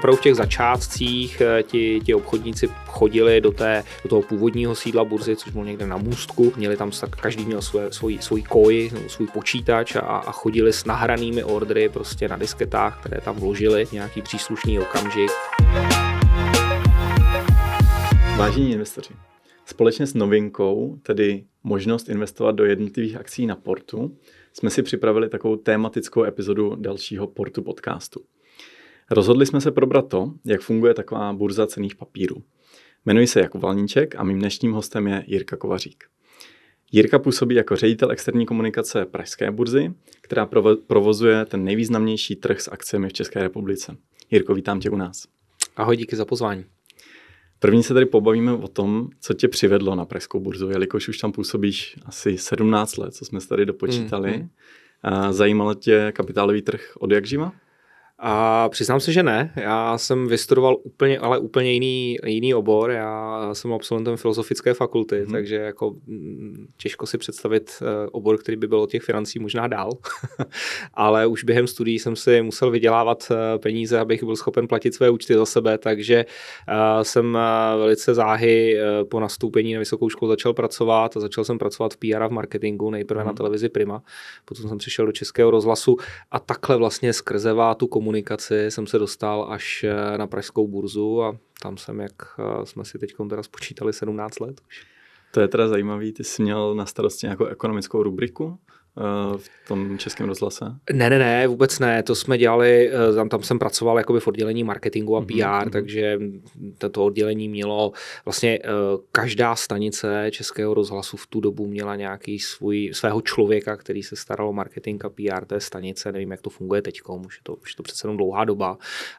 opravdu v těch začátcích eh, ti, ti obchodníci chodili do, té, do toho původního sídla burzy, což bylo někde na můstku, měli tam tak, každý měl své, svůj, svůj koji, svůj počítač a, a chodili s nahranými ordry prostě na disketách, které tam vložili nějaký příslušný okamžik. Vážení investoři, společně s novinkou, tedy možnost investovat do jednotlivých akcí na portu, jsme si připravili takovou tématickou epizodu dalšího portu podcastu. Rozhodli jsme se probrat to, jak funguje taková burza cených papírů. Jmenuji se Jakub Valníček a mým dnešním hostem je Jirka Kovařík. Jirka působí jako ředitel externí komunikace Pražské burzy, která provozuje ten nejvýznamnější trh s akcemi v České republice. Jirko, vítám tě u nás. Ahoj, díky za pozvání. První se tady pobavíme o tom, co tě přivedlo na Pražskou burzu, jelikož už tam působíš asi 17 let, co jsme se tady dopočítali. Mm, hmm Zajímalo tě kapitálový trh od jak živa? A přiznám se, že ne. Já jsem vystudoval úplně, ale úplně jiný, jiný obor. Já jsem absolventem filozofické fakulty, hmm. takže jako mm, těžko si představit eh, obor, který by byl od těch financí možná dál. ale už během studií jsem si musel vydělávat eh, peníze, abych byl schopen platit své účty za sebe, takže eh, jsem velice záhy po nastoupení na vysokou školu začal pracovat a začal jsem pracovat v PR a v marketingu, nejprve hmm. na mhm. televizi Prima, potom jsem přišel do Českého rozhlasu a takhle vlastně skrzevá tu komunikaci komunikaci jsem se dostal až eh, na pražskou burzu a tam jsem, jak eh, jsme si teď teda spočítali, 17 let už. To je teda zajímavý, ty jsi měl na starosti nějakou ekonomickou rubriku, Eh, v tom českém rozhlase? Ne, ne, ne, vůbec ne. To jsme dělali, eh, tam, tam jsem pracoval jakoby v oddělení marketingu a mhm, PR, mm-hmm. takže toto oddělení mělo vlastně eh, každá stanice českého rozhlasu v tu dobu měla nějaký svůj, svého člověka, který se staral o marketing a PR té stanice. Nevím, jak to funguje teď, už je to, už je to přece jenom dlouhá doba.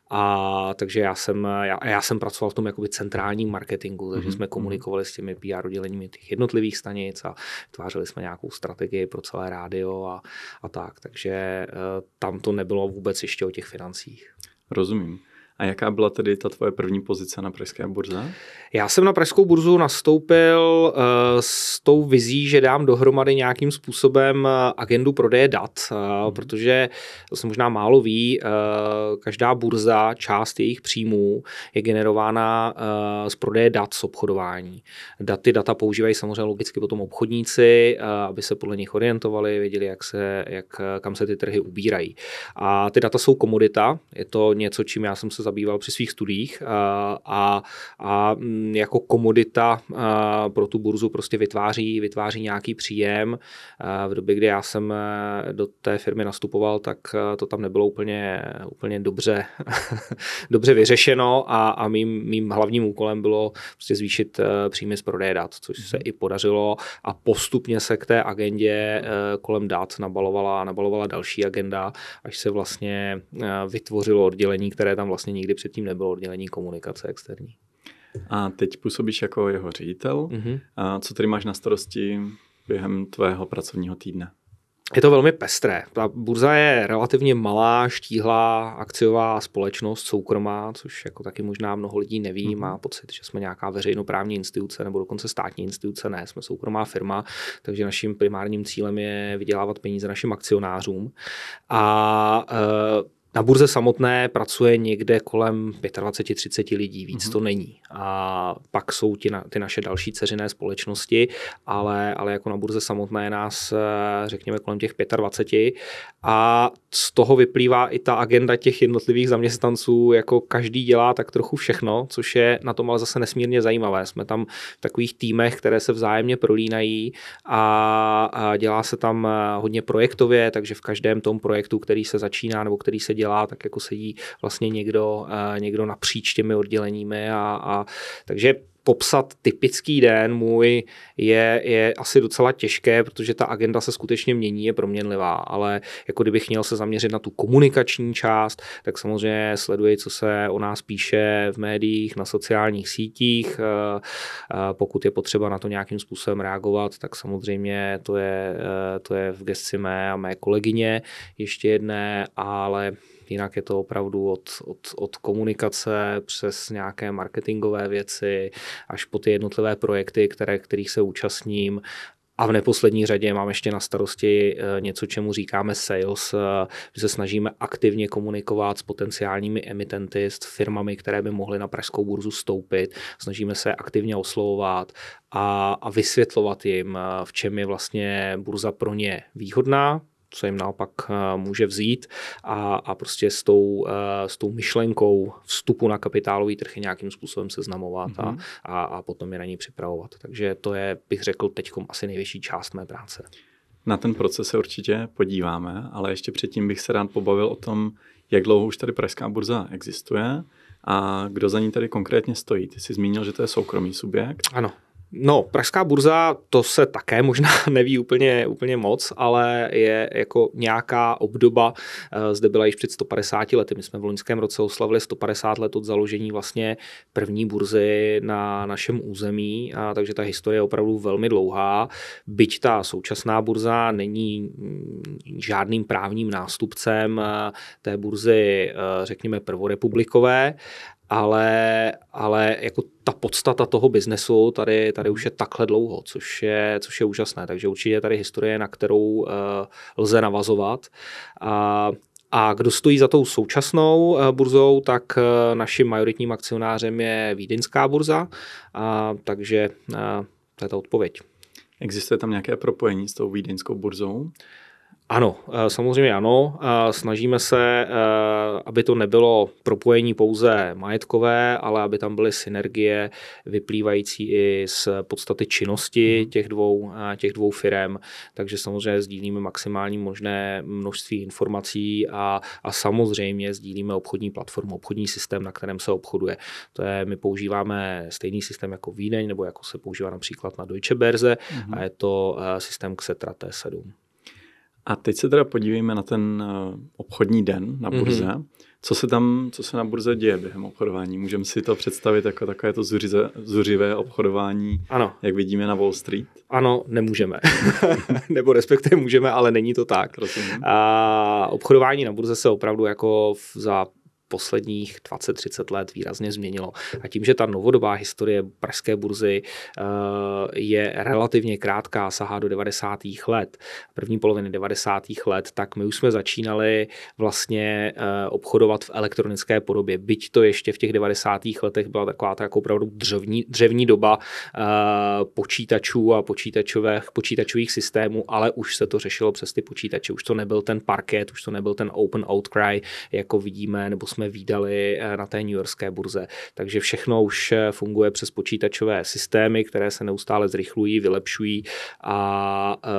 A takže já jsem, já, já jsem pracoval v tom jakoby centrálním marketingu, takže mm-hmm. jsme mhm. komunikovali s těmi PR odděleními těch jednotlivých stanic a tvářili jsme nějakou strategii pro celé rád rádio a, a tak. Takže eh, tam to nebylo vůbec ještě o těch financích. Rozumím. A jaká byla tedy ta tvoje první pozice na pražské burze? Já jsem na pražskou burzu nastoupil uh, s tou vizí, že dám dohromady nějakým způsobem eh, agendu prodeje dat, uh, protože to se možná málo ví, uh, každá burza, část jejich příjmů je generována uh, z prodeje dat z obchodování. Daty data používají samozřejmě logicky potom obchodníci, uh, aby se podle nich orientovali, věděli, jak se, jak, kam se ty trhy ubírají. A ty data jsou komodita, je to něco, čím já jsem se zabýval při svých studiích a, a, a mm, jako komodita a pro tu burzu prostě vytváří, vytváří nějaký příjem. A v době, kdy já jsem e, do té firmy nastupoval, tak e, to tam nebylo úplně, úplně dobře, dobře vyřešeno a, a mým, mým hlavním úkolem bylo prostě zvýšit e, příjmy z prodeje dat, což se mhm. i podařilo a postupně se k té agendě kolem dat nabalovala, nabalovala další agenda, až se vlastně vytvořilo oddělení, které tam vlastně vlastně nikdy předtím nebylo oddělení komunikace externí. A teď působíš jako jeho ředitel. Mm-hmm. A co tedy máš na starosti během tvého pracovního týdne? Je to velmi pestré. Ta burza je relativně malá, štíhlá akciová společnost, soukromá, což jako taky možná mnoho lidí neví, mhm. má pocit, že jsme nějaká veřejnoprávní instituce nebo dokonce státní instituce, ne, jsme soukromá firma, takže naším primárním cílem je vydělávat peníze našim akcionářům. A e, na burze samotné pracuje někde kolem 25-30 lidí, víc mm-hmm. to není. A pak jsou ti na, ty naše další ceřiné společnosti, ale, ale jako na burze samotné nás, eh, řekněme, kolem těch 25. A z toho vyplývá i ta agenda těch jednotlivých zaměstnanců, jako každý dělá tak trochu všechno, což je na tom ale zase nesmírně zajímavé. Jsme tam v takových týmech, které se vzájemně prolínají a, a dělá se tam eh, hodně projektově, takže v každém tom projektu, který se začíná nebo který se dělá, dělá, tak jako sedí vlastně někdo, eh, někdo napříč těmi odděleními a, a takže popsat typický den můj je, je asi docela těžké, protože ta agenda se skutečně mění, je proměnlivá, ale jako kdybych měl se zaměřit na tu komunikační část, tak samozřejmě sleduji, co se o nás píše v médiích, na sociálních sítích, eh, eh, pokud je potřeba na to nějakým způsobem reagovat, tak samozřejmě to je, to je v gesci mé a mé kolegyně ještě jedné, ale Jinak je to opravdu od, od, od komunikace přes nějaké marketingové věci až po ty jednotlivé projekty, které, kterých se účastním a v neposlední řadě mám ještě na starosti eh, něco, čemu říkáme sales. Eh, my se snažíme aktivně komunikovat s potenciálními emitenty, s firmami, které by mohly na pražskou burzu stoupit. Snažíme se aktivně oslovovat a, a vysvětlovat jim, eh, v čem je vlastně burza pro ně výhodná, co jim naopak eh, může vzít a, a prostě s tou, eh, s tou myšlenkou vstupu na kapitálový trh nějakým způsobem seznamovat mm-hmm. a, mhm. a, a potom je na ní připravovat. Takže to je, bych řekl, teď asi největší část mé práce. Na ten proces se určitě podíváme, ale ještě předtím bych se rád pobavil o tom, jak dlouho už tady pražská burza existuje a kdo za ní tady konkrétně stojí. Ty jsi zmínil, že to je soukromý subjekt. Ano. No, pražská burza, to se také možná neví úplně, úplně moc, ale je jako nějaká obdoba. Eh, zde byla již před 150 lety. My jsme v loňském roce oslavili 150 let od založení vlastně první burzy na našem území, a takže ta historie je opravdu velmi dlouhá. Byť ta současná burza není mm, žádným právním nástupcem eh, té burzy, eh, řekněme, prvorepublikové, ale, ale jako ta podstata toho biznesu tady, tady už je takhle dlouho, což je, což je úžasné. Takže určitě tady historie, na kterou uh, lze navazovat. Uh, a kdo stojí za tou současnou eh, burzou, tak eh, naším majoritním akcionářem je Vídeňská burza, a, takže a, to je ta odpověď. Existuje tam nějaké propojení s tou vídeňskou burzou? Ano, eh, samozřejmě ano. Snažíme se, eh, aby to nebylo propojení pouze majetkové, ale aby tam byly synergie vyplývající i z podstaty činnosti mhm. těch dvou, eh, těch dvou firm. Takže samozřejmě sdílíme maximální možné množství informací a, a samozřejmě sdílíme obchodní platformu, obchodní systém, na kterém se obchoduje. To je, my používáme stejný systém jako Vídeň, nebo jako se používá například na Deutsche Börse mm-hmm. a je to systém Xetra T7. A teď se teda podívejme na ten eh, obchodní den na mhm. burze. Mm-hmm. Co se tam, co se na burze děje během obchodování? Můžeme si to představit jako takové to zuřize, zuřivé obchodování, ano. jak vidíme na Wall Street? Ano, nemůžeme. Nebo respektive můžeme, ale není to tak. A obchodování na burze se opravdu jako v, za posledních 20-30 let výrazně změnilo. A tím, že ta novodobá historie pražské burzy eh, je relativně krátká, sahá do 90. let, první poloviny 90. let, tak my už jsme začínali vlastně eh, obchodovat v elektronické podobě. Byť to ještě v těch 90. letech byla taková tak jako opravdu dřevní, dřevní doba eh, počítačů a počítačových, počítačových systémů, ale už se to řešilo přes ty počítače. Už to nebyl ten parket, už to nebyl ten open outcry, jako vidíme, nebo jsme jsme výdali eh, na té New Yorkské burze. Takže všechno už eh, funguje přes počítačové systémy, které se neustále zrychlují, vylepšují a eh,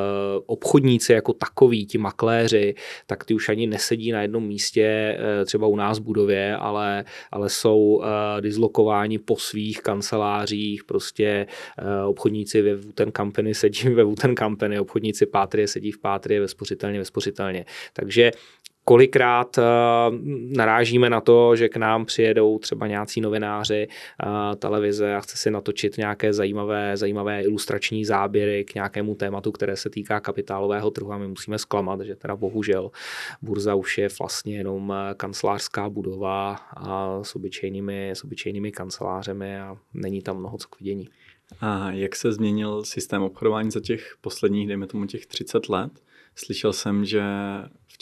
obchodníci jako takový, ti makléři, tak ty už ani nesedí na jednom místě, třeba u nás v budově, ale, ale jsou dislokováni po svých kancelářích, prostě obchodníci ve Wooten Company sedí ve Wooten Company, obchodníci Pátrie sedí v Pátrie, ve spořitelně, ve spořitelně. Takže kolikrát eh, narážíme na to, že k nám přijedou třeba nějací novináři eh, televize a chce si natočit nějaké zajímavé, zajímavé ilustrační záběry k nějakému tématu, které se týká kapitálového trhu a my musíme zklamat, že teda bohužel burza už je vlastně jenom eh, kancelářská budova a s obyčejnými, s obyčejnými kancelářemi a není tam mnoho co k vidění. A jak se změnil systém obchodování za těch posledních, dejme tomu těch 30 let? Slyšel jsem, že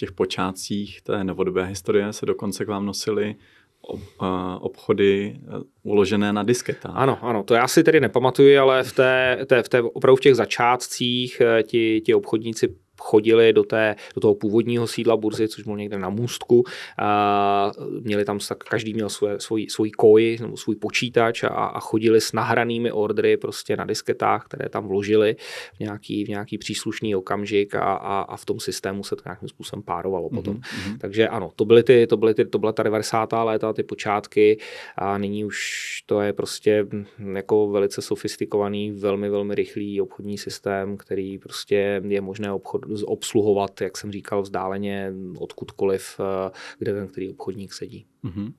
těch počátcích té novodobé historie se dokonce k vám nosili ob, eh, obchody eh, uložené na disketách. Ano, ano, to já si tedy nepamatuji, ale v té, té, v té opravdu v těch začátcích eh, ti, ti obchodníci chodili do, té, do toho původního sídla burzy, což bylo někde na můstku. A měli tam, tak každý měl svoje, svoji, svoji koji nebo svůj počítač a, a chodili s nahranými ordry prostě na disketách, které tam vložili v nějaký, v nějaký příslušný okamžik a, a, a v tom systému se to nějakým způsobem párovalo mm-hmm. potom. Mhm. Takže ano, to, byly ty, to, byly ty, to byla ta 90. léta, ty počátky a nyní už to je prostě hm, jako velice sofistikovaný, velmi, velmi rychlý obchodní systém, který prostě je možné obchod, obsluhovat, jak jsem říkal, vzdáleně odkudkoliv, eh, kde ten který obchodník sedí. Mm-hmm.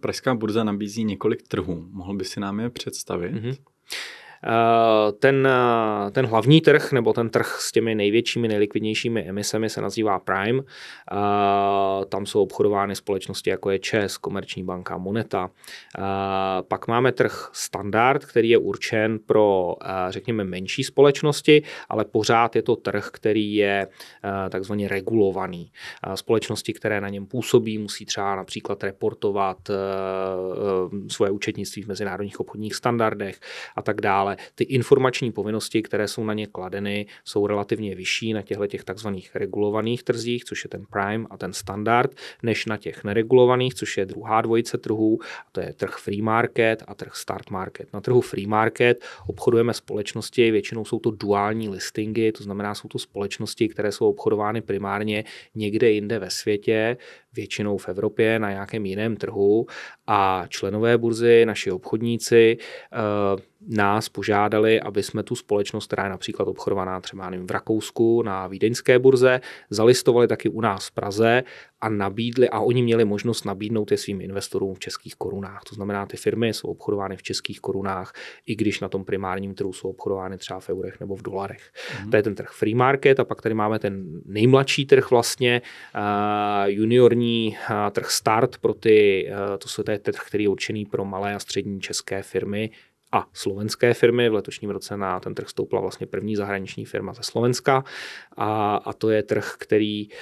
Pražská burza nabízí několik trhů. Mohl by si nám je představit? Mm-hmm. Eh, ten, eh, ten hlavní trh nebo ten trh s těmi největšími, nejlikvidnějšími emisemi se nazývá Prime. Eh, tam jsou obchodovány společnosti jako je ČES, Komerční banka, Moneta. Pak máme trh standard, který je určen pro, řekněme, menší společnosti, ale pořád je to trh, který je takzvaně regulovaný. Společnosti, které na něm působí, musí třeba například reportovat svoje účetnictví v mezinárodních obchodních standardech a tak dále ale ty informační povinnosti, které jsou na ně kladeny, jsou relativně vyšší na těchto těch takzvaných regulovaných trzích, což je ten prime a ten standard, než na těch neregulovaných, což je druhá dvojice trhů, a to je trh free market a trh start market. Na trhu free market obchodujeme společnosti, většinou jsou to duální listingy, to znamená, jsou to společnosti, které jsou obchodovány primárně někde jinde ve světě, většinou v Evropě, na nějakém jiném trhu a členové burzy, naši obchodníci, eh, nás požádali, aby jsme tu společnost, která je například obchodovaná třeba nevím, v Rakousku na Vídeňské burze, zalistovali taky u nás v Praze a nabídli, a oni měli možnost nabídnout je svým investorům v českých korunách. To znamená, ty firmy jsou obchodovány v českých korunách, i když na tom primárním trhu jsou obchodovány třeba v eurech nebo v dolarech. Mm-hmm. To je ten trh free market a pak tady máme ten nejmladší trh vlastně, uh, juniorní uh, trh start pro ty, uh, to, jsou, to je trh, který je určený pro malé a střední české firmy, a slovenské firmy. V letošním roce na ten trh stoupla vlastně první zahraniční firma ze Slovenska a, a to je trh, který eh,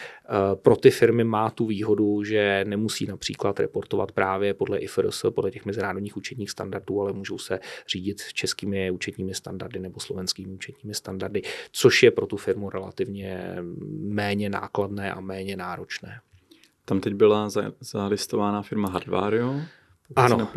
pro ty firmy má tu výhodu, že nemusí například reportovat právě podle IFRS, podle těch mezinárodních účetních standardů, ale můžou se řídit českými účetními standardy nebo slovenskými účetními standardy, což je pro tu firmu relativně méně nákladné a méně náročné. Tam teď byla zalistována firma Hardvario. Ano.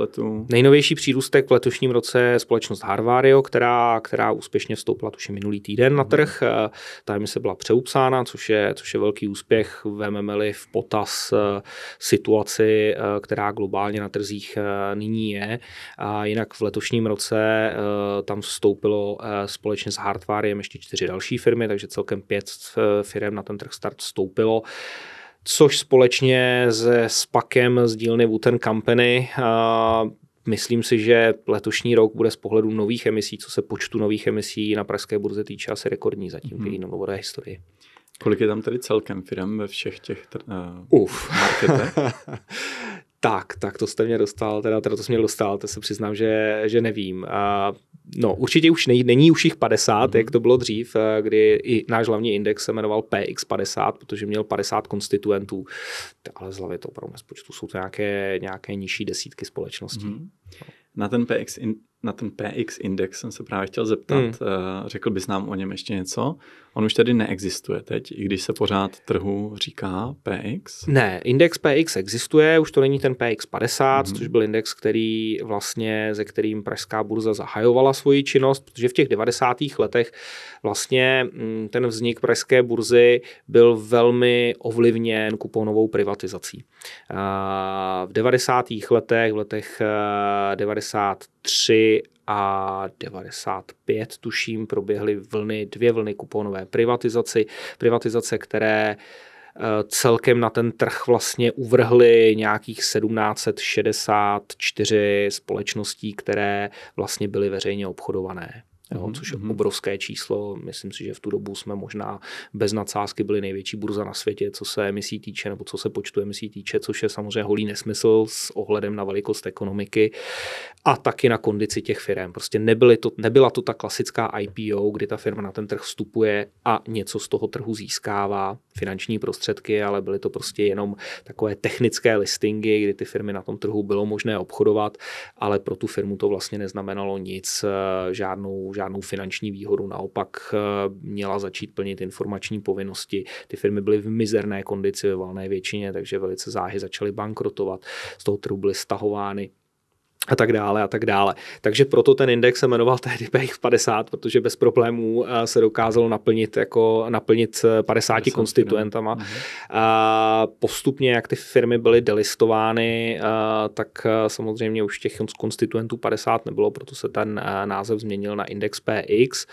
Nejnovější přírůstek v letošním roce je společnost Harvario, která, která úspěšně vstoupila tuším minulý týden na mhm. trh. Eh, ta se byla přeupsána, což je, což je velký úspěch. Vememe-li v potaz eh, situaci, eh, která globálně na trzích nyní je. A jinak v letošním roce tam vstoupilo společně s Hardwarem ještě čtyři další firmy, takže celkem pět firm na ten trh start vstoupilo což společně se SPAKem z dílny Wooten Company Myslím si, že letošní rok bude z pohledu nových emisí, co se počtu nových emisí na pražské burze týče, asi rekordní zatím v mhm. její historii. Kolik je tam tedy celkem firm ve všech těch uh, Uf. marketech? Tak, tak to jste mě dostal, teda, teda to jste mě dostal, to se přiznám, že, že nevím. A, no, určitě už nej, není už jich 50, mm-hmm. jak to bylo dřív, eh, kdy i náš hlavní index se jmenoval PX50, protože měl 50 konstituentů, ale z hlavy to opravdu nespočtu, jsou to nějaké, nějaké nižší desítky společností. Mm-hmm. Na ten PX na ten PX index jsem se právě chtěl zeptat. Hmm. Eh, řekl bys nám o něm ještě něco? On už tady neexistuje teď, i když se pořád trhu říká PX? Ne, index PX existuje, už to není ten PX50, hmm. což byl index, který vlastně, ze kterým pražská burza zahajovala svoji činnost, protože v těch 90. letech vlastně mm, ten vznik pražské burzy byl velmi ovlivněn kuponovou privatizací. Eh, v 90. letech, v letech 93, eh, 3 a 95, tuším, proběhly vlny, dvě vlny kuponové privatizaci, privatizace, které eh, celkem na ten trh vlastně uvrhly nějakých 1764 společností, které vlastně byly veřejně obchodované jo, mhm, což je mhm. obrovské číslo. Myslím si, že v tu dobu jsme možná bez nadsázky byli největší burza na světě, co se emisí týče, nebo co se počtu emisí týče, což je samozřejmě holý nesmysl s ohledem na velikost ekonomiky a taky na kondici těch firm. Prostě nebyly to, nebyla to ta klasická IPO, kdy ta firma na ten trh vstupuje a něco z toho trhu získává, finanční prostředky, ale byly to prostě jenom takové technické listingy, kdy ty firmy na tom trhu bylo možné obchodovat, ale pro tu firmu to vlastně neznamenalo nic, eh, žádnou žádnou finanční výhodu, naopak eh, měla začít plnit informační povinnosti. Ty firmy byly v mizerné kondici ve valné většině, takže velice záhy začaly bankrotovat, z toho trhu byly stahovány a tak dále a tak dále. Takže proto ten index se jmenoval tehdy BIF 50, protože bez problémů eh, se dokázalo naplnit jako naplnit 50, eh, 50 no. konstituentama. A mhm. eh, postupně, jak ty firmy byly delistovány, tak samozřejmě už těch konstituentů 50 nebylo, proto se ten název změnil na index PX.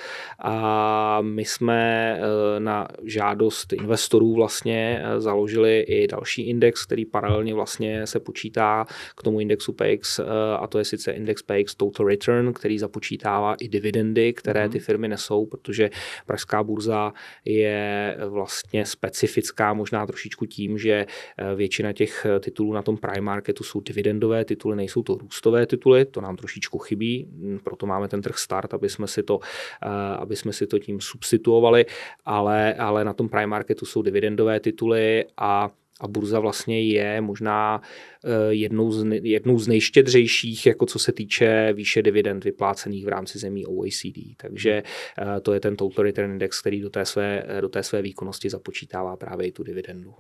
A my jsme na žádost investorů vlastně založili i další index, který paralelně vlastně se počítá k tomu indexu PX a a to je sice index PX Total Return, který započítává i dividendy, které mhm. ty firmy nesou, protože pražská burza je vlastně specifická možná trošičku tím, že eh, většina těch eh, titulů na tom prime marketu jsou dividendové tituly, nejsou to růstové tituly, to nám trošičku chybí, hm, proto máme ten trh start, aby jsme si to, eh, aby jsme si to tím substituovali, ale, ale na tom prime marketu jsou dividendové tituly a a burza vlastně je možná eh, jednou z, ne, jednou z nejštědřejších, jako co se týče výše dividend vyplácených v rámci zemí OECD. Takže eh, to je ten Total Return Index, který do té své, eh, do té své výkonnosti započítává právě i tu dividendu.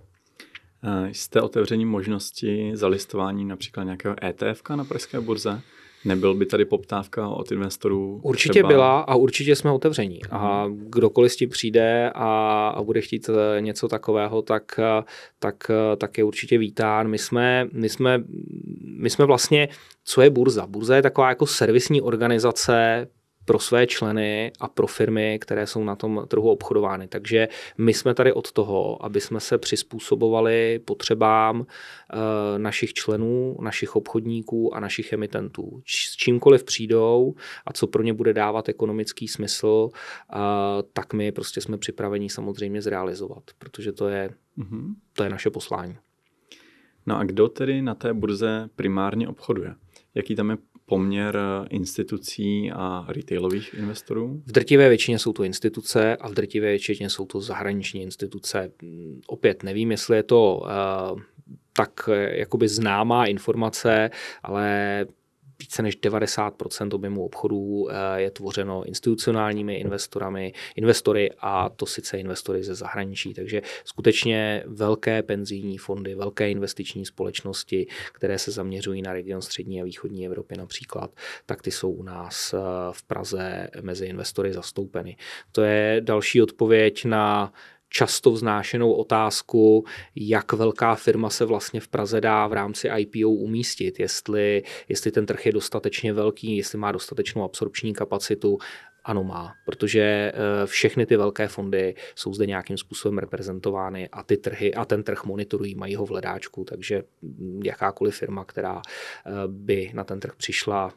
Jste otevření možnosti zalistování například nějakého ETF na pražské burze? Nebyl by tady poptávka od investorů? Určitě třeba... byla a určitě jsme otevření. A mhm. kdokoliv s tím přijde a, a bude chtít eh, něco takového, tak, eh, tak, eh, tak je určitě vítán. My jsme, my jsme, my jsme vlastně, co je burza? Burza je taková jako servisní organizace pro své členy a pro firmy, které jsou na tom trhu obchodovány. Takže my jsme tady od toho, aby jsme se přizpůsobovali potřebám eh, našich členů, našich obchodníků a našich emitentů. s čímkoliv přijdou a co pro ně bude dávat ekonomický smysl, eh, tak my prostě jsme připraveni samozřejmě zrealizovat, protože to je, mhm. to je naše poslání. No a kdo tedy na té burze primárně obchoduje? Jaký tam je poměr eh, institucí a retailových investorů? V drtivé většině jsou to instituce a v drtivé většině jsou to zahraniční instituce. Mm, opět nevím, jestli je to uh, tak eh, jakoby známá informace, ale více než 90% objemu obchodů eh, je tvořeno institucionálními investorami, investory a to sice investory ze zahraničí. Takže skutečně velké penzijní fondy, velké investiční společnosti, které se zaměřují na region střední a východní Evropy například, tak ty jsou u nás eh, v Praze mezi investory zastoupeny. To je další odpověď na často vznášenou otázku, jak velká firma se vlastně v Praze dá v rámci IPO umístit, jestli, jestli ten trh je dostatečně velký, jestli má dostatečnou absorpční kapacitu. Ano má, protože eh, všechny ty velké fondy jsou zde nějakým způsobem reprezentovány a ty trhy a ten trh monitorují, mají ho v ledáčku, takže jakákoliv firma, která eh, by na ten trh přišla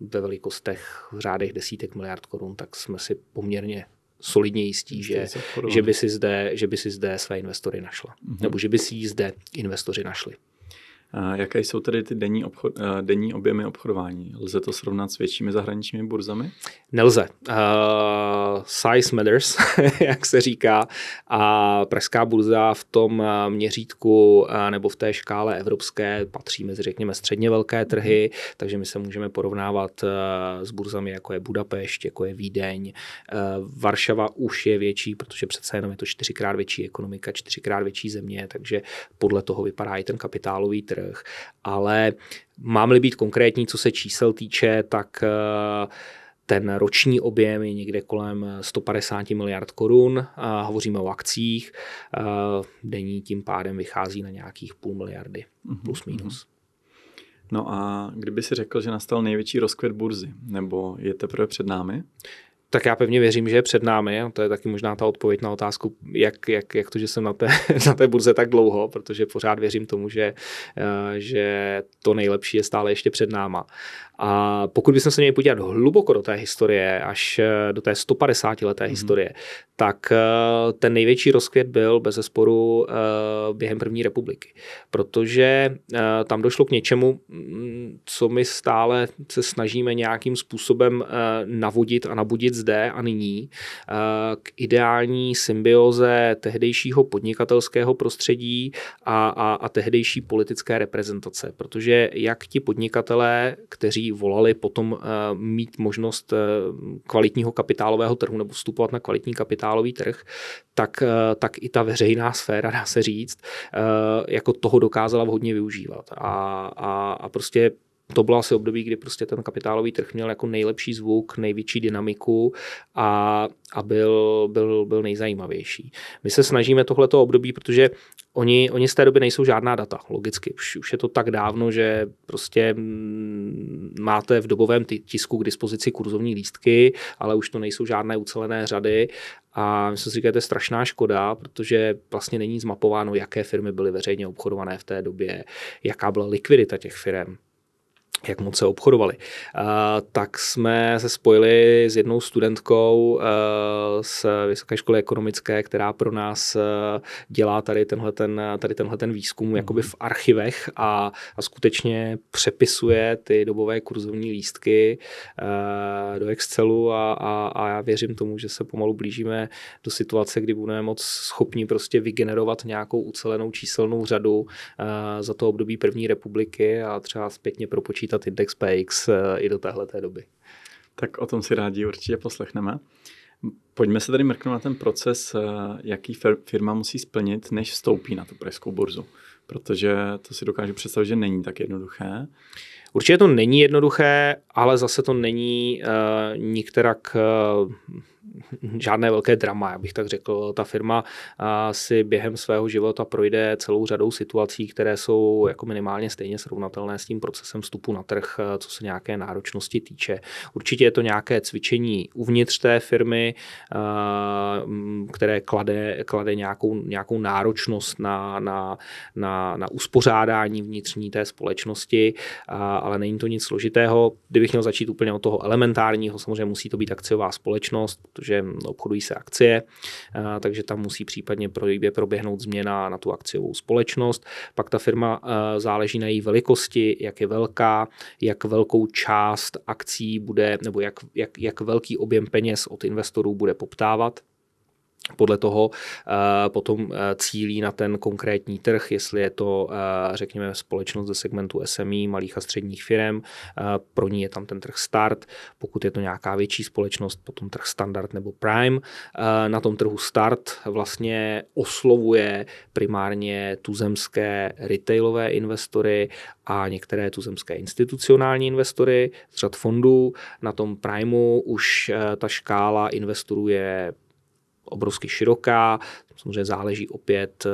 ve velikostech v řádech desítek miliard korun, tak jsme si poměrně Solidně stíže, že by si zde, že by si zde své investory našla. Mm-hmm. Nebo že by si ji zde investoři našli. Jaké jsou tedy ty denní, obchod, denní objemy obchodování? Lze to srovnat s většími zahraničními burzami? Nelze. Uh, size matters, jak se říká. A pražská burza v tom měřítku nebo v té škále evropské patří mezi, řekněme, středně velké trhy, takže my se můžeme porovnávat s burzami, jako je Budapešť, jako je Vídeň. Varšava už je větší, protože přece jenom je to čtyřikrát větší ekonomika, čtyřikrát větší země, takže podle toho vypadá i ten kapitálový trh trh. Ale mám-li být konkrétní, co se čísel týče, tak eh, ten roční objem je někde kolem 150 miliard korun. hovoříme o akcích. Eh, denní tím pádem vychází na nějakých půl miliardy, mhm, plus mhm. minus. No a kdyby si řekl, že nastal největší rozkvět burzy, nebo je teprve před námi? tak já pevně věřím, že je před námi. To je taky možná ta odpověď na otázku, jak, jak, jak to, že jsem na té, na té burze tak dlouho, protože pořád věřím tomu, že, eh, že to nejlepší je stále ještě před náma. A pokud bychom se měli podívat hluboko do té historie, až eh, do té 150 leté mm-hmm. historie, tak eh, ten největší rozkvět byl bez zesporu během první republiky, protože tam došlo k něčemu, mm, co my stále se snažíme nějakým způsobem navodit a nabudit zde a nyní eh, k ideální symbioze tehdejšího podnikatelského prostředí a, a, a tehdejší politické reprezentace. Protože jak ti podnikatelé, kteří volali potom eh, mít možnost eh, kvalitního kapitálového trhu nebo vstupovat na kvalitní kapitálový trh, tak, tak i ta veřejná sféra, dá se říct, jako toho dokázala vhodně využívat. A, a, a prostě to bylo asi období, kdy prostě ten kapitálový trh měl jako nejlepší zvuk, největší dynamiku a, a byl, byl, byl nejzajímavější. My se snažíme tohleto období, protože oni, oni z té doby nejsou žádná data, logicky. Už, už je to tak dávno, že prostě mm, máte v dobovém tisku k dispozici kurzovní lístky, ale už to nejsou žádné ucelené řady a myslím si, že to je strašná škoda, protože vlastně není zmapováno, jaké firmy byly veřejně obchodované v té době, jaká byla likvidita těch firm jak moc se obchodovali, tak jsme se spojili s jednou studentkou eh, z Vysoké školy ekonomické, která pro nás eh, dělá tady tenhle ten, tady tenhle ten výzkum mm. jakoby v archivech a, a skutečně přepisuje ty dobové kurzovní lístky eh, do Excelu a, a, a já věřím tomu, že se pomalu blížíme do situace, kdy budeme moc schopni prostě vygenerovat nějakou ucelenou číselnou řadu za to období první republiky a třeba zpětně propočítat počítat index PX eh, i do téhle té doby. Tak o tom si rádi určitě poslechneme. Pojďme se tady mrknout na ten proces, eh, jaký firma musí splnit, než vstoupí na tu pražskou burzu. Protože to si dokážu představit, že není tak jednoduché. Určitě to není jednoduché, ale zase to není uh, nikterak uh, žádné velké drama, já bych tak řekl. Ta firma si během svého života projde celou řadou situací, které jsou jako minimálně stejně srovnatelné s tím procesem vstupu na trh, co se nějaké náročnosti týče. Určitě je to nějaké cvičení uvnitř té firmy, které klade, klade nějakou, nějakou náročnost na, na, na, na uspořádání vnitřní té společnosti, ale není to nic složitého. Kdybych měl začít úplně od toho elementárního, samozřejmě musí to být akciová společnost, protože obchodují se akcie, takže tam musí případně proběhnout změna na tu akciovou společnost. Pak ta firma záleží na její velikosti, jak je velká, jak velkou část akcí bude, nebo jak, jak, jak velký objem peněz od investorů bude poptávat podle toho eh, potom eh, cílí na ten konkrétní trh, jestli je to, eh, řekněme, společnost ze segmentu SME, malých a středních firm, pro ní je tam ten trh start, pokud je to nějaká větší společnost, potom trh standard nebo prime. Na tom trhu start vlastně oslovuje primárně tuzemské retailové investory a některé tuzemské institucionální investory z řad fondů. Na tom primu už ta škála investorů je obrovsky široká, Samozřejmě záleží opět, eh,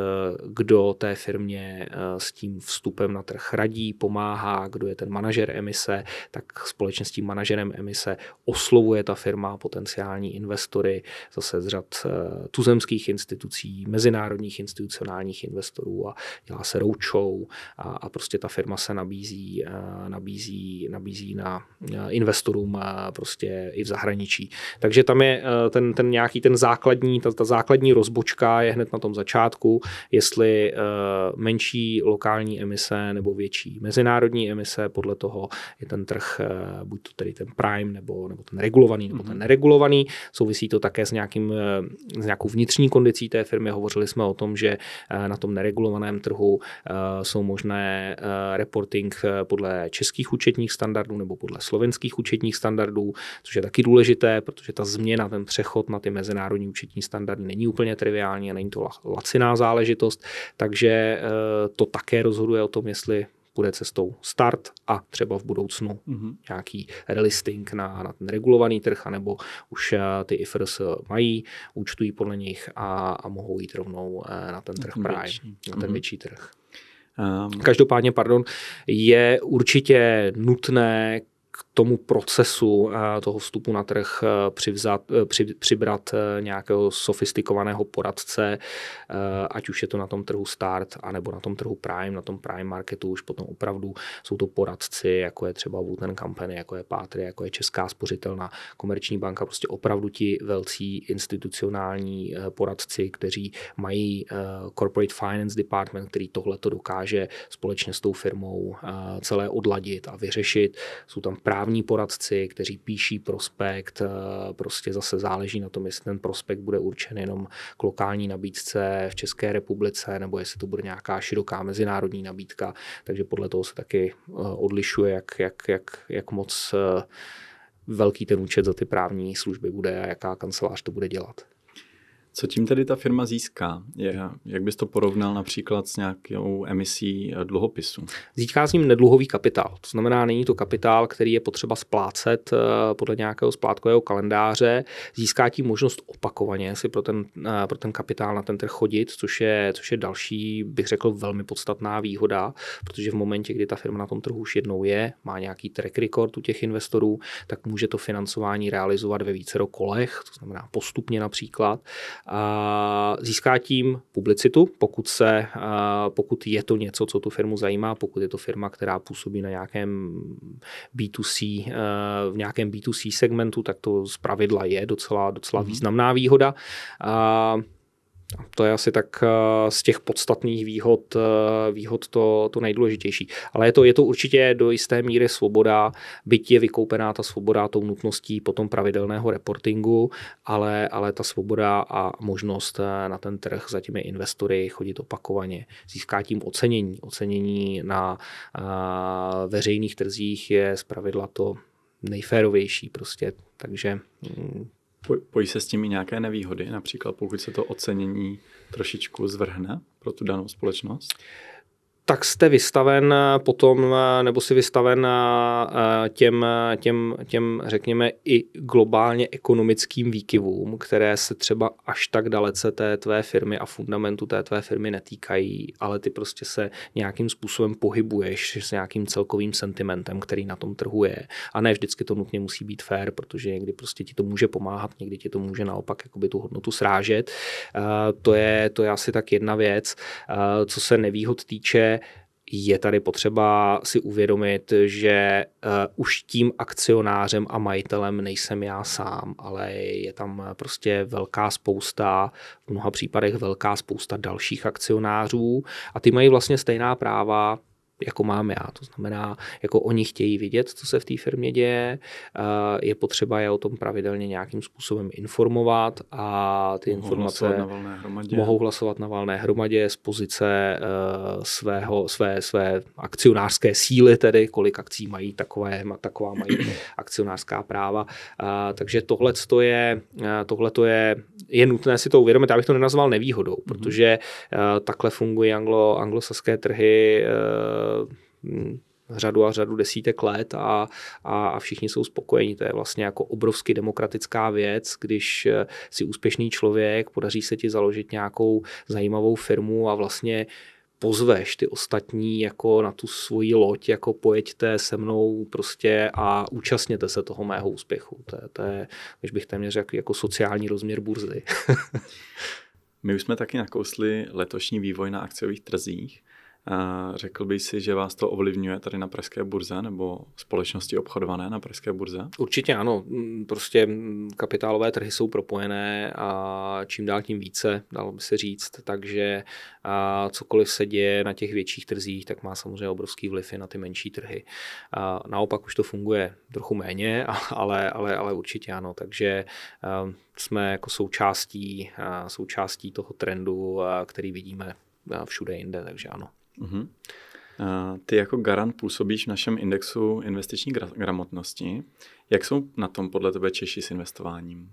kdo té firmě eh, s tím vstupem na trh radí, pomáhá, kdo je ten manažer emise, tak společně s tím manažerem emise oslovuje ta firma potenciální investory zase z řad eh, tuzemských institucí, mezinárodních institucionálních investorů a dělá se roučou a, a prostě ta firma se nabízí, nabízí, nabízí na investorům prostě i v zahraničí. Takže tam je ten, ten nějaký ten základní, ta, ta základní rozbočka je hned na tom začátku, jestli eh, menší lokální emise nebo větší mezinárodní emise, podle toho je ten trh eh, buď to tedy ten prime nebo, nebo ten regulovaný nebo ten mhm. neregulovaný. Souvisí to také s, nějakým, eh, s nějakou vnitřní kondicí té firmy. Hovořili jsme o tom, že na tom neregulovaném trhu jsou možné reporting podle českých účetních standardů nebo podle slovenských účetních standardů, což je taky důležité, protože ta změna, ten přechod na ty mezinárodní účetní standardy není úplně triviální daní a není to laciná záležitost, takže eh, to také rozhoduje o tom, jestli bude cestou start a třeba v budoucnu mm-hmm. nějaký relisting na, na ten regulovaný trh, anebo už eh, ty IFRS mají, účtují podle nich a, a mohou jít rovnou eh, na ten trh na ten větší. na ten mm-hmm. větší trh. Um. Každopádně, pardon, je určitě nutné k tomu procesu eh, toho vstupu na trh eh, přivzat, eh, při, přibrat nějakého sofistikovaného poradce, ať už je to na tom trhu Start, anebo na tom trhu Prime, na tom Prime Marketu už potom opravdu jsou to poradci, jako je třeba Wooten Company, jako je Patria, jako je Česká spořitelná komerční banka, prostě opravdu ti velcí institucionální poradci, kteří mají corporate finance department, který tohle to dokáže společně s tou firmou celé odladit a vyřešit. Jsou tam právní poradci, kteří píší prospekt, eh, prostě zase záleží na tom, jestli ten prospekt bude určen jenom k lokální nabídce v České republice, nebo jestli to bude nějaká široká mezinárodní nabídka, takže podle toho se taky eh, odlišuje, jak, jak, jak, jak moc eh, velký ten účet za ty právní služby bude a jaká kancelář to bude dělat. Co tím tedy ta firma získá? Je, jak bys to porovnal například s nějakou emisí eh, dluhopisu? Získá s ním nedluhový kapitál. To znamená, není to kapitál, který je potřeba splácet eh, podle nějakého splátkového kalendáře. Získá tím možnost opakovaně si pro ten, eh, pro ten kapitál na ten trh chodit, což je, což je další, bych řekl, velmi podstatná výhoda, protože v momentě, kdy ta firma na tom trhu už jednou je, má nějaký track record u těch investorů, tak může to financování realizovat ve vícero kolech, to znamená postupně například Získá tím publicitu, pokud, se, pokud je to něco, co tu firmu zajímá, pokud je to firma, která působí na nějakém B2C, eh, v nějakém B2C segmentu, tak to zpravidla je docela, docela mm-hmm. významná výhoda. To je asi tak eh, z těch podstatných výhod, eh, výhod to, to nejdůležitější. Ale je to, je to určitě do jisté míry svoboda, byť je vykoupená ta svoboda tou nutností potom pravidelného reportingu, ale, ale ta svoboda a možnost eh, na ten trh za těmi investory chodit opakovaně. Získá tím ocenění. Ocenění na a, veřejných trzích je zpravidla to nejférovější prostě. Takže mm, Pojí se s tím i nějaké nevýhody, například pokud se to ocenění trošičku zvrhne pro tu danou společnost? tak jste vystaven potom, nebo si vystaven eh, těm, těm, těm, řekněme, i globálně ekonomickým výkyvům, které se třeba až tak dalece té tvé firmy a fundamentu té tvé firmy netýkají, ale ty prostě se nějakým způsobem pohybuješ s nějakým celkovým sentimentem, který na tom trhu je. A ne vždycky to nutně musí být fair, protože někdy prostě ti to může pomáhat, někdy ti to může naopak jakoby tu hodnotu srážet. Eh, to je, to je asi tak jedna věc. Eh, co se nevýhod týče, je tady potřeba si uvědomit, že uh, už tím akcionářem a majitelem nejsem já sám, ale je tam prostě velká spousta, v mnoha případech velká spousta dalších akcionářů a ty mají vlastně stejná práva jako mám já. To znamená, jako oni chtějí vidět, co se v té firmě děje, je potřeba je o tom pravidelně nějakým způsobem informovat a ty mohou informace hlasovat mohou hlasovat na valné hromadě z pozice eh, svého, své, své akcionářské síly, tedy kolik akcí mají takové, taková mají akcionářská práva. Takže tohle to je, eh, tohle to je, je nutné si to uvědomit. Já bych to nenazval nevýhodou, mhm. protože eh, takhle fungují anglo, anglosaské trhy Eh, řadu a řadu desítek let a, a, a všichni jsou spokojeni. To je vlastně jako obrovsky demokratická věc, když eh, si úspěšný člověk, podaří se ti založit nějakou zajímavou firmu a vlastně pozveš ty ostatní jako na tu svoji loď, jako pojeďte se mnou prostě a účastněte se toho mého úspěchu. To je, to je když bych téměř řekl jako sociální rozměr burzy. My už jsme taky nakousli letošní vývoj na akciových trzích. Řekl bych si, že vás to ovlivňuje tady na pražské burze nebo společnosti obchodované na pražské burze? Určitě ano. Prostě kapitálové trhy jsou propojené a čím dál tím více, dalo by se říct. Takže a cokoliv se děje na těch větších trzích, tak má samozřejmě obrovský vliv i na ty menší trhy. A naopak už to funguje trochu méně, ale, ale, ale určitě ano. Takže jsme jako součástí, součástí toho trendu, který vidíme všude jinde, takže ano. Uh-huh. Ty jako garant působíš v našem indexu investiční gramotnosti. Jak jsou na tom podle tebe Češi s investováním?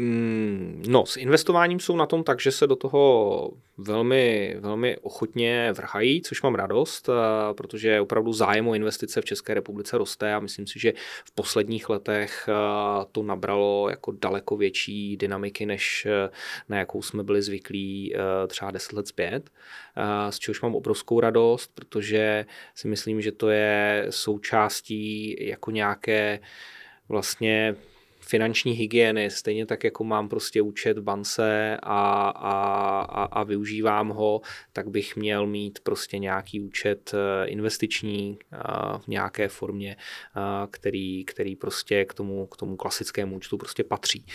Mm, no, s investováním jsou na tom tak, že se do toho velmi, velmi ochotně vrhají, což mám radost, eh, protože opravdu zájem o investice v České republice roste a myslím si, že v posledních letech eh, to nabralo jako daleko větší dynamiky, než eh, na jakou jsme byli zvyklí třeba 10 let zpět, z čehož mám obrovskou radost, protože si myslím, že to je součástí jako nějaké vlastně finanční hygieny, stejně tak jako mám prostě účet v bance a, a, a, a využívám ho, tak bych měl mít prostě nějaký účet eh, investiční eh, v nějaké formě, eh, který, který prostě k tomu, k tomu klasickému účtu prostě patří.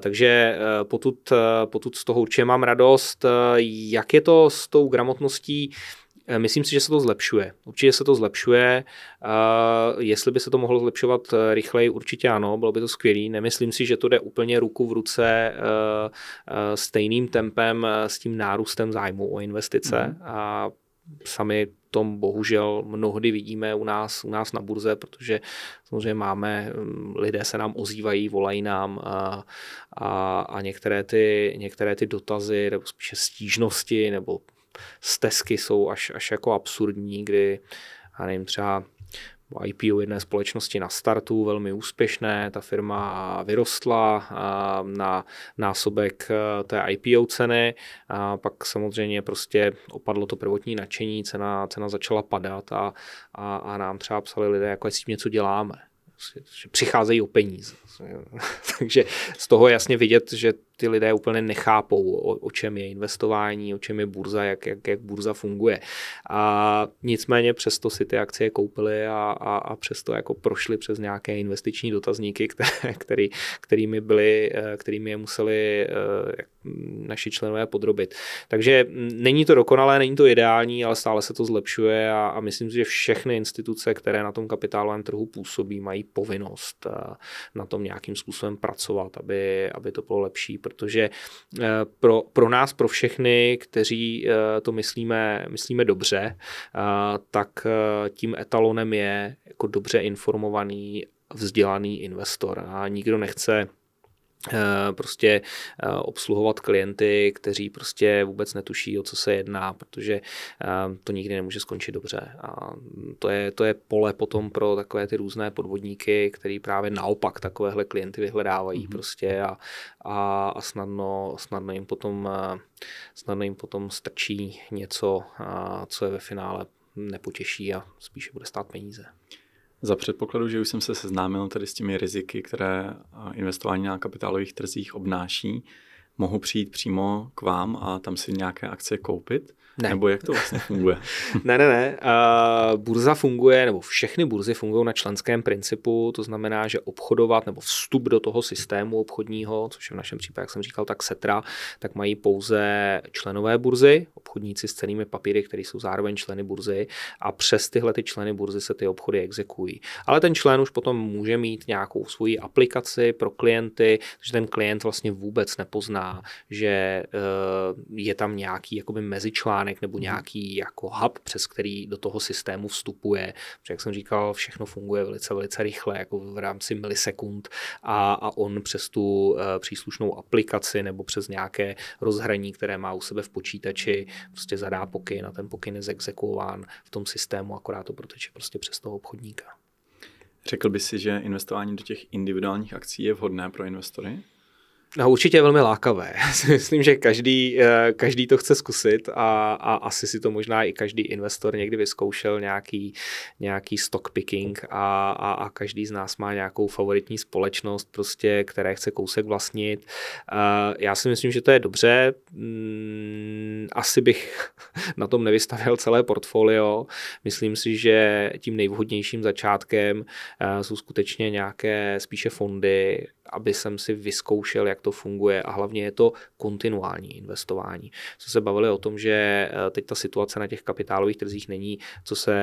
Takže potud, potud z toho určitě mám radost. Jak je to s tou gramotností? Eh, myslím si, že se to zlepšuje. Určitě se to zlepšuje. Eh, jestli by se to mohlo zlepšovat eh, rychleji, určitě ano, bylo by to skvělé. Nemyslím si, že to jde úplně ruku v ruce stejným tempem s tím nárůstem zájmu o investice. Mm-hmm. A sami tom bohužel mnohdy vidíme u nás, u nás na burze, protože samozřejmě máme, mm, lidé se nám ozývají, volají nám a, a, a některé, ty, některé ty dotazy nebo spíše stížnosti nebo stezky jsou až, až jako absurdní, kdy já nevím, třeba IPO jedné společnosti na startu, velmi úspěšné, ta firma vyrostla na násobek e, té IPO ceny, a pak samozřejmě prostě opadlo to prvotní nadšení, cena, cena začala padat a, a, a nám třeba psali lidé, jako jestli něco děláme, že přicházejí o peníze. Takže z toho je jasně vidět, že ty lidé úplně nechápou, o, o čem je investování, o čem je burza, jak, jak, jak burza funguje. A nicméně přesto si ty akcie koupili a, a, a přesto jako prošli přes nějaké investiční dotazníky, které, který, kterými, byli, eh, kterými je museli eh, naši členové podrobit. Takže není to dokonalé, není to ideální, ale stále se to zlepšuje a, a myslím si, že všechny instituce, které na tom kapitálovém trhu působí, mají povinnost eh, na tom nějakým způsobem pracovat, aby, aby to bylo lepší protože eh, pro, pro nás, pro všechny, kteří eh, to myslíme, myslíme dobře, eh, tak tím etalonem je jako dobře informovaný, vzdělaný investor a nikdo nechce Eh, prostě eh, obsluhovat klienty, kteří prostě vůbec netuší, o co se jedná, protože eh, to nikdy nemůže skončit dobře. A to je, to je pole potom pro takové ty různé podvodníky, který právě naopak takovéhle klienty vyhledávají mm-hmm. prostě a, a, a snadno, snadno jim potom snadno jim potom strčí něco, co je ve finále nepotěší a spíše bude stát peníze. Za předpokladu, že už jsem se seznámil tady s těmi riziky, které investování na kapitálových trzích obnáší, mohu přijít přímo k vám a tam si nějaké akcie koupit? Ne. Nebo jak to vlastně funguje? ne, ne, ne. Uh, burza funguje, nebo všechny burzy fungují na členském principu, to znamená, že obchodovat nebo vstup do toho systému obchodního, což je v našem případě, jak jsem říkal, tak setra, tak mají pouze členové burzy, obchodníci s cenými papíry, které jsou zároveň členy burzy a přes tyhle ty členy burzy se ty obchody exekují. Ale ten člen už potom může mít nějakou svoji aplikaci pro klienty, že ten klient vlastně vůbec nepozná, že uh, je tam nějaký jakoby mezičlán článek nebo mhm. nějaký jako hub, přes který do toho systému vstupuje. Protože, jak jsem říkal, všechno funguje velice, velice rychle, jako v rámci milisekund a, a on přes tu eh, příslušnou aplikaci nebo přes nějaké rozhraní, které má u sebe v počítači, prostě zadá pokyn a ten pokyn je zexekuován v tom systému, akorát to proteče prostě přes toho obchodníka. Řekl by si, že investování do těch individuálních akcí je vhodné pro investory? No určitě velmi lákavé. Myslím, že každý, eh, každý to chce zkusit a, a asi si to možná i každý investor někdy vyzkoušel nějaký, nějaký stock picking a, a, a každý z nás má nějakou favoritní společnost, prostě, které chce kousek vlastnit. Eh, já si myslím, že to je dobře. Mm, asi bych na tom nevystavil celé portfolio. Myslím si, že tím nejvhodnějším začátkem eh, jsou skutečně nějaké spíše fondy, aby jsem si vyzkoušel, jak to funguje a hlavně je to kontinuální investování. Jsme se bavili o tom, že eh, teď ta situace na těch kapitálových trzích není, co se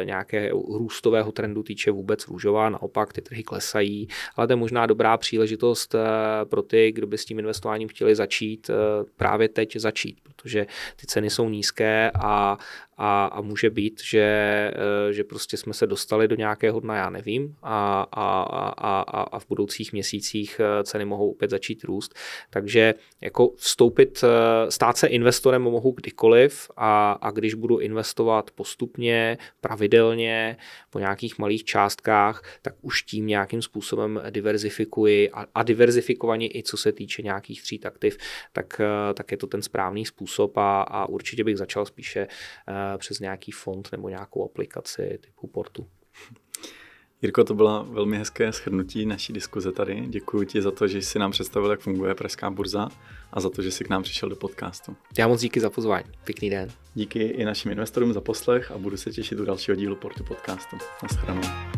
eh, nějaké růstového trendu týče vůbec růžová, naopak ty trhy klesají, ale to je možná dobrá příležitost eh, pro ty, kdo by s tím investováním chtěli začít, právě teď začít, protože ty ceny jsou nízké a, a, a může být, že, že prostě jsme se dostali do nějakého dna, já nevím, a, a, a, a, a v budoucích měsících měsících eh, ceny mohou opět začít růst. Takže jako vstoupit, eh, stát se investorem mohu kdykoliv a, a když budu investovat postupně, pravidelně, po nějakých malých částkách, tak už tím nějakým způsobem diverzifikuji a, a diverzifikovaně i co se týče nějakých tříd aktiv, tak, eh, tak je to ten správný způsob a, a určitě bych začal spíše přes nějaký fond nebo nějakou aplikaci typu portu. Jirko, to byla velmi hezké shrnutí naší diskuze tady. Děkuji ti za to, že jsi nám představil, jak funguje Pražská burza a za to, že jsi k nám přišel do podcastu. Já moc díky za pozvání. Pěkný den. Díky i našim investorům za poslech a budu se těšit u dalšího dílu Portu podcastu. Naschranou.